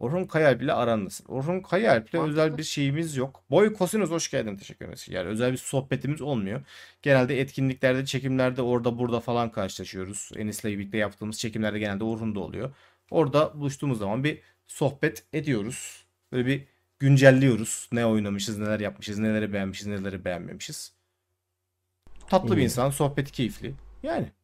Orhun Kayalp ile aran Orhun Kayalp ile özel bir şeyimiz yok. Boy Kosinus hoş geldin. Teşekkür ederiz. Yani özel bir sohbetimiz olmuyor. Genelde etkinliklerde, çekimlerde orada burada falan karşılaşıyoruz. Enis'le birlikte yaptığımız çekimlerde genelde Orhun da oluyor. Orada buluştuğumuz zaman bir sohbet ediyoruz. Böyle bir güncelliyoruz. Ne oynamışız, neler yapmışız, neleri beğenmişiz, neleri beğenmemişiz. Tatlı hmm. bir insan, sohbet keyifli. Yani.